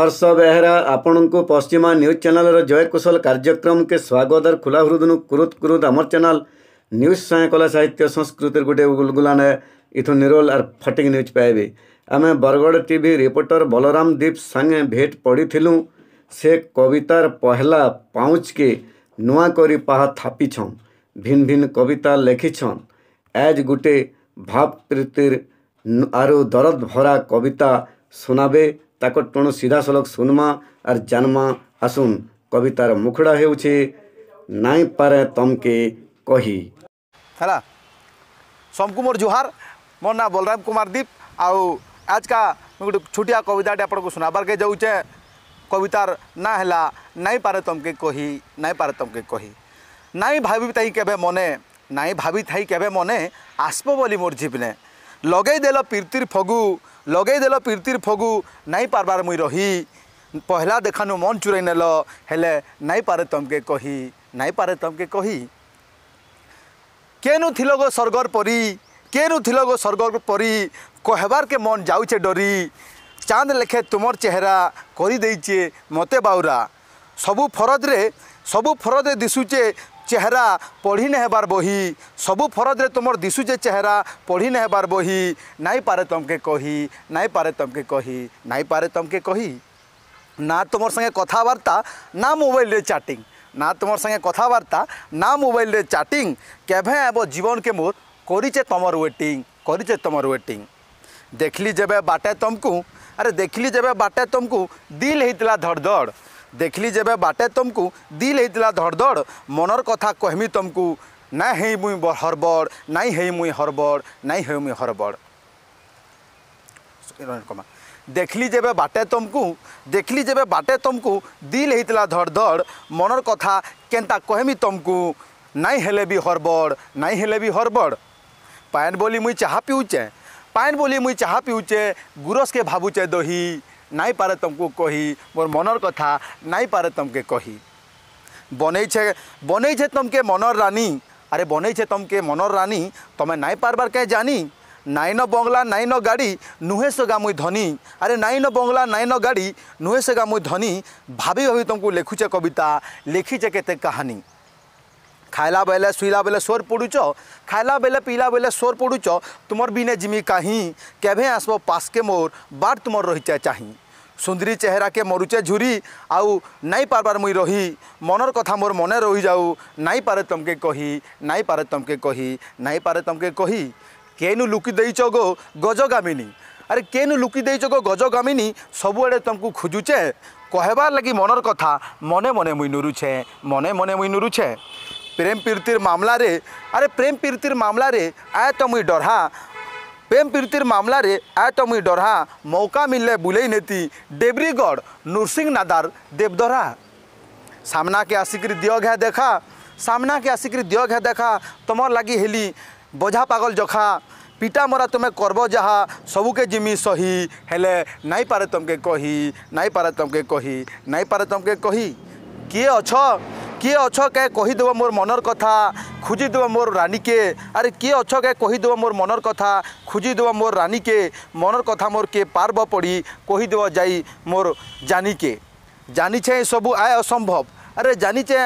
हर्ष बेहरा आपण को पश्चिम news channel जय कुशल कार्यक्रम के स्वागत और खुला हृदन कुरुत कुरुत अमर चैनल न्यूज साय कला साहित्य संस्कृति गोटे गुलगुलान इथु निरोल आर फटिंग न्यूज पाए आम बरगढ़ टी रिपोर्टर बलराम दीप संगे भेट पढ़ीलूँ से कवितार पहला पाउच के नुआकोरी करी पहा थापी भिन भिन कविता लिखिछन एज गुटे भाव प्रीतिर ଆରୁ ଦରଦ ଭରା କବିତା ଶୁଣାବେ ତାକର୍ ଟୁଣୁ ସିଧାସଳଖ ଶୁନ୍ମା ଆର୍ ଜାନ୍ମା ଆସୁନ୍ କବିତାର ମୁଖଡ଼ା ହେଉଛେ ନାଇଁ ପାରେ ତମ୍କେ କହି ହେଲା ସମକୁ ମୋର ଜୁହାର ମୋର ନାଁ ବଲରାମ କୁମାର ଦୀପ ଆଉ ଆଜକା ଗୋଟେ ଛୋଟିଆ କବିତାଟେ ଆପଣଙ୍କୁ ଶୁଣାବାର୍କେ ଯାଉଛେ କବିତାର ନାଁ ହେଲା ନାଇଁ ପାରେ ତମ୍କେ କହି ନାଇଁ ପାରେ ତମ୍କେ କହି ନାଇଁ ଭାବି ତାଇ କେବେ ମନେ ନାଇଁ ଭାବି ଥାଇ କେବେ ମନେ ଆସ୍ବ ବୋଲି ମୋର ଝିପ୍ନେ ଲଗେଇଦେଲ ପ୍ରୀତିର୍ ଫଗୁ ଲଗେଇଦେଲ ପ୍ରୀତିର୍ ଫଗୁ ନାଇଁ ପାର୍ବାର୍ ମୁଇଁ ରହି ପହଲା ଦେଖାନୁ ମନ ଚୁରେଇ ନେଲ ହେଲେ ନାଇଁ ପାରେ ତମ୍କେ କହି ନାଇଁ ପାରେ ତମ୍କେ କହି କେନୁ ଥିଲ ଗୋ ସ୍ୱର୍ଗର ପରି କେନୁ ଥିଲ ଗୋ ସ୍ୱର୍ଗର ପରି କହେବାର୍କେ ମନ ଯାଉଛେ ଡରି ଚାନ୍ଦ ଲେଖେ ତୁମର ଚେହେରା କରିଦେଇଛେ ମୋତେ ବାଉରା ସବୁ ଫରଜରେ ସବୁ ଫରଜରେ ଦିଶୁଛେ চেহারা পড়ি নেহবার বহি সবু ফরজরে তোমার দিশুছে চেহারা পড়ি নেহবার বহি নাই পারে তমকে কহি নাই পারে তমকে কহি নাই পারে তমকে কহি না তোমার সঙ্গে কথাবার্তা না মোবাইলে চাটিং না তোমার সঙ্গে কথাবার্তা না মোবাইলে চাটিং কেভে আব জীবনকে মোর করিছে তোমার ওয়েটিং করিছে তোমার ওয়েটিং দেখলি যেবে বাটে তমকু আরে দেখলি যেবে বাটে তমকু দিল হইতলা ধড় ধড় দেখলি যেবে বাটে তুমকু দিল হয়েছিল ধড়ধড় মনর কথা কহমি তুমকু না হেই মুই হরবড় নাই হেই মুই হরবড় নাই হেই মুই হরবড় কমা দেখলি যেবে বাটে তুমকু দেখলি যেবে বাটে তুমকু দিল হয়েছিল ধড়ধড় মনর কথা কেনতা কহমি তুমকু নাই হেলে বি হরবড় নাই হেলে বি হরবড় পায়ন বলি মুই চাহা পিউচে পায়ন বলি মুই চাহা পিউচে গুরস কে ভাবুচে দহি নাই পারে তোমাকে কহি মোর মনের কথা নাই পারে তোমাকে কহি বনেছে বনেছে তোমাকে মনের রানী আরে বনেছে তোমাকে মনের রানী তুমি নাই পারবার কে জানি নাই ন বংলা নাই ন গাড়ি নুহে সগা মুই ধনী আরে নাই ন বংলা নাই ন গাড়ি নুহে সগা মুই ধনী ভাবি ভাবি তোমাকে লেখুছে কবিতা লেখিছে কেতে কাহানী ଖାଇଲା ବେଲେ ଶୁଇଲା ବେଲେ ସୋର୍ ପଡ଼ୁଛ ଖାଇଲା ବେଲେ ପିଇଲା ବେଲେ ସୋର୍ ପଡ଼ୁଛ ତୁମର ବି ନେ ଯିମି କାହିଁ କେଭେ ଆସବ ପାସ୍କେ ମୋର ବାଟ ତୁମର ରହିଛେ ଚାହିଁ ସୁନ୍ଦରୀ ଚେହେରାକେ ମରୁଛେ ଝୁରି ଆଉ ନାଇଁ ପାର୍ବାର ମୁଇଁ ରହି ମନର କଥା ମୋର ମନେ ରହିଯାଉ ନାଇଁ ପାରେ ତମକେ କହି ନାଇଁ ପାରେ ତମକେ କହି ନାଇଁ ପାରେ ତମକେ କହି କେନୁ ଲୁକି ଦେଇଛ ଗୋ ଗଜଗାମିନୀ ଆରେ କେନୁ ଲୁକି ଦେଇଛ ଗୋ ଗଜଗାମିନୀ ସବୁଆଡ଼େ ତମକୁ ଖୋଜୁଛେ কহবার ଲାଗି মনের କଥା ମନେ ମନେ ମୁଇଁ নুরুছে ମନେ ମନେ ମୁଇଁ নুরুছে প্রেম প্রীতির মামলারে আরে প্রেম প্রীতির মামলারে আয় তো মুই ডরহা প্রেম প্রীতির মামলারে আয় তো মুই ডরহা মৌকা মিললে বুলেই নেতি ডেব্রিগড় নৃসিং নাদার দেবদরা সামনাকে আসিকি দিয়গ হ্যাঁ দেখা সামনাকে আসিকি দিয়গ হ্যাঁ দেখা তোমার লাগি হেলি বোঝা পাগল জখা পিটা মরা তুমি করব যাহা সবুকে জিমি সহি হেলে নাই পারে তোমাকে কহি নাই পারে তোমাকে কহি নাই পারে তোমাকে কহি কিয়ে অছ କିଏ ଅଛ କେ କହିଦେବ ମୋର ମନର କଥା খুঁজিদেব মোর রানীকে আরে কে অছ কে কহিদেব মোর মনর কথা খুঁজিদেব মোর রানীকে মনর কথা মোর কে পার্ব পড়ি কহিদেব যাই মোর জানিকে জানিছে এসবু আয় অসম্ভব আরে জানিছে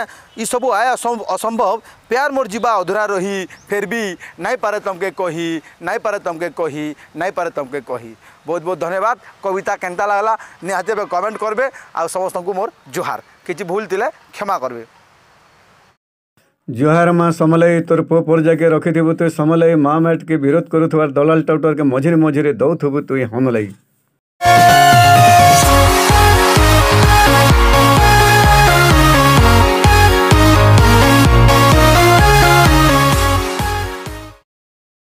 এসবু আয় অসম্ভব প্যার মোর যা অধুরা রহি ফেরবি নাই পারে তমকে কহি নাই পারে তমকে কহি নাই পারে তমকে কহি বহুত বহুত ধন্যবাদ কবিতা কেনতা লাগলা নিহতি কমেন্ট করবে আর সমস্ত মোর জোহার কিছু ভুল দিলে ক্ষমা করবে ଜୁହାର ମା ସମଲାଇ ତୋର ପୁଅ ପରଜାକେ ରଖିଥିବୁ ତୁଇ ସମଲାଇ ମା ମେଟ୍ କେ ବିରୋଧ କରୁଥିବା ଦଲାଲ ଟକ୍ଟର୍ କେ ମଝିରେ ମଝିରେ ଦଉଥିବୁ ତୁଇ ହମଲାଇ